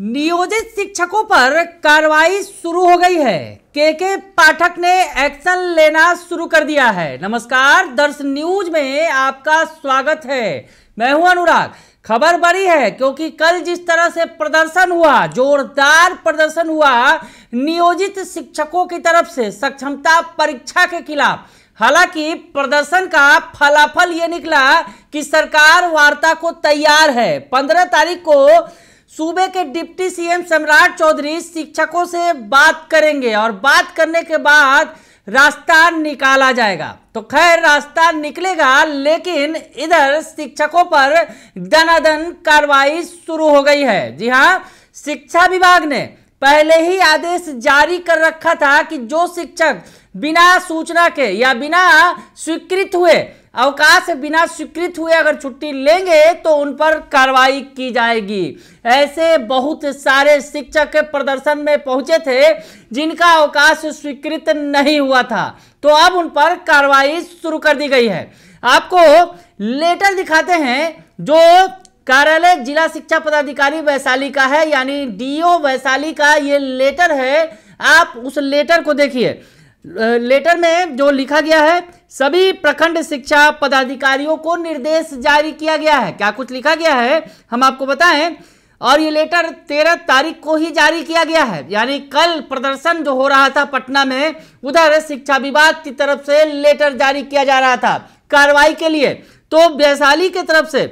नियोजित शिक्षकों पर कार्रवाई शुरू हो गई है के के पाठक ने एक्शन लेना शुरू कर दिया है नमस्कार दर्श न्यूज में आपका स्वागत है मैं हूं अनुराग खबर बड़ी है क्योंकि कल जिस तरह से प्रदर्शन हुआ जोरदार प्रदर्शन हुआ नियोजित शिक्षकों की तरफ से सक्षमता परीक्षा के खिलाफ हालांकि प्रदर्शन का फलाफल ये निकला कि सरकार वार्ता को तैयार है पंद्रह तारीख को सूबे के डिप्टी सीएम सम्राट चौधरी शिक्षकों से बात करेंगे और बात करने के बाद रास्ता निकाला जाएगा तो खैर रास्ता निकलेगा लेकिन इधर शिक्षकों पर दनादन कार्रवाई शुरू हो गई है जी हाँ शिक्षा विभाग ने पहले ही आदेश जारी कर रखा था कि जो शिक्षक बिना सूचना के या बिना स्वीकृत हुए अवकाश बिना स्वीकृत हुए अगर छुट्टी लेंगे तो उन पर कार्रवाई की जाएगी ऐसे बहुत सारे शिक्षक प्रदर्शन में पहुंचे थे जिनका अवकाश स्वीकृत नहीं हुआ था तो अब उन पर कार्रवाई शुरू कर दी गई है आपको लेटर दिखाते हैं जो कार्यालय जिला शिक्षा पदाधिकारी वैशाली का है यानी डीओ वैशाली का ये लेटर है आप उस लेटर को देखिए लेटर में जो लिखा गया है सभी प्रखंड शिक्षा पदाधिकारियों को निर्देश जारी किया गया है क्या कुछ लिखा गया है हम आपको बताएं और ये लेटर तेरह तारीख को ही जारी किया गया है यानी कल प्रदर्शन जो हो रहा था पटना में उधर शिक्षा विभाग की तरफ से लेटर जारी किया जा रहा था कार्रवाई के लिए तो वैशाली की तरफ से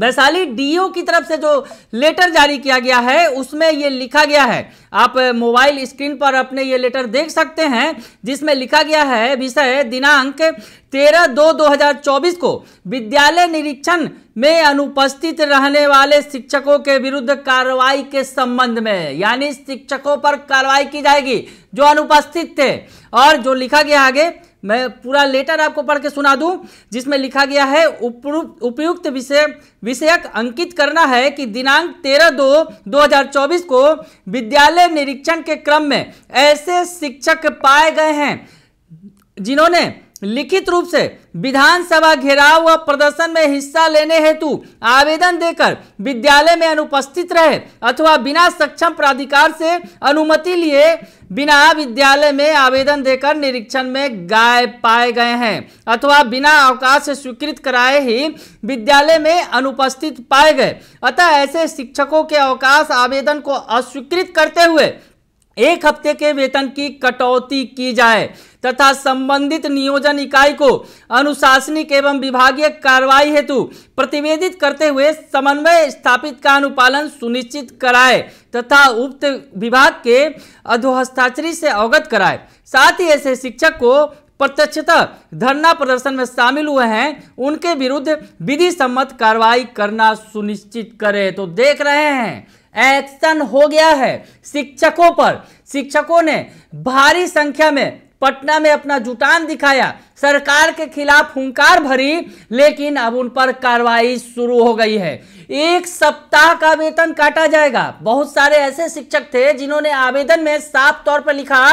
वैशाली डीओ की तरफ से जो लेटर जारी किया गया है उसमें ये लिखा गया है आप मोबाइल स्क्रीन पर अपने ये लेटर देख सकते हैं जिसमें लिखा गया है विषय दिनांक तेरह दो दो हजार चौबीस को विद्यालय निरीक्षण में अनुपस्थित रहने वाले शिक्षकों के विरुद्ध कार्रवाई के संबंध में यानी शिक्षकों पर कार्रवाई की जाएगी जो अनुपस्थित थे और जो लिखा गया आगे मैं पूरा लेटर आपको पढ़ के सुना दूं जिसमें लिखा गया है उपयुक्त विषय विषयक अंकित करना है कि दिनांक तेरह दो 2024 को विद्यालय निरीक्षण के क्रम में ऐसे शिक्षक पाए गए हैं जिन्होंने लिखित रूप से विधानसभा घेराव व प्रदर्शन में हिस्सा लेने हेतु आवेदन देकर विद्यालय में अनुपस्थित रहे अथवा बिना सक्षम प्राधिकार से अनुमति लिए बिना विद्यालय में आवेदन देकर निरीक्षण में गाय पाए गए हैं अथवा बिना अवकाश से स्वीकृत कराए ही विद्यालय में अनुपस्थित पाए गए अतः ऐसे शिक्षकों के अवकाश आवेदन को अस्वीकृत करते हुए एक हफ्ते के वेतन की कटौती की जाए तथा संबंधित नियोजन इकाई को अनुशासनिक एवं विभागीय कार्रवाई हेतु प्रतिवेदित करते हुए समन्वय स्थापित का अनुपालन सुनिश्चित कराए तथा उक्त विभाग के अधोहस्ताक्षरी से अवगत कराए साथ ही ऐसे शिक्षक को प्रत्यक्षतः धरना प्रदर्शन में शामिल हुए हैं उनके विरुद्ध विधि सम्मत कार्रवाई करना सुनिश्चित करें तो देख रहे हैं एक्शन हो गया है शिक्षकों पर शिक्षकों ने भारी संख्या में पटना में अपना जुटान दिखाया सरकार के खिलाफ हुंकार भरी लेकिन अब उन पर कार्रवाई शुरू हो गई है एक सप्ताह का वेतन काटा जाएगा बहुत सारे ऐसे शिक्षक थे जिन्होंने आवेदन में साफ तौर पर लिखा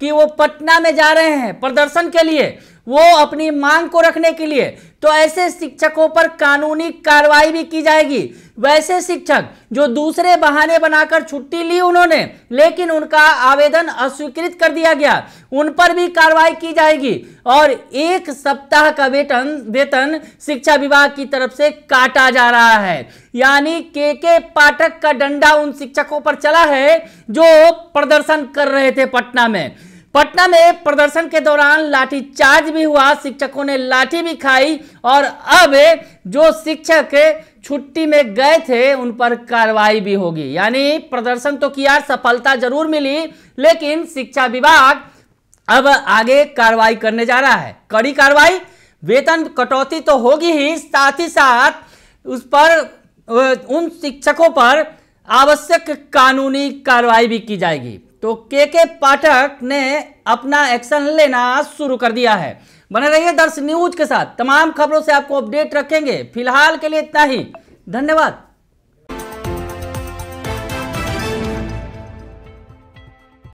कि वो पटना में जा रहे हैं प्रदर्शन के लिए वो अपनी मांग को रखने के लिए तो ऐसे शिक्षकों पर कानूनी कार्रवाई भी की जाएगी वैसे शिक्षक जो दूसरे बहाने बनाकर छुट्टी ली उन्होंने लेकिन उनका आवेदन अस्वीकृत कर दिया गया उन पर भी कार्रवाई की जाएगी और एक सप्ताह का वेतन वेतन शिक्षा विभाग की तरफ से काटा जा रहा है यानी के के पाठक का डंडा उन शिक्षकों पर चला है जो प्रदर्शन कर रहे थे पटना में पटना में प्रदर्शन के दौरान लाठीचार्ज भी हुआ शिक्षकों ने लाठी भी खाई और अब जो शिक्षक छुट्टी में गए थे उन पर कार्रवाई भी होगी यानी प्रदर्शन तो किया सफलता जरूर मिली लेकिन शिक्षा विभाग अब आगे कार्रवाई करने जा रहा है कड़ी कार्रवाई वेतन कटौती तो होगी ही साथ ही साथ उस पर उन शिक्षकों पर आवश्यक कानूनी कार्रवाई भी की जाएगी तो के के पाठक ने अपना एक्शन लेना शुरू कर दिया है बने रहिए दर्श न्यूज के साथ तमाम खबरों से आपको अपडेट रखेंगे फिलहाल के लिए इतना ही धन्यवाद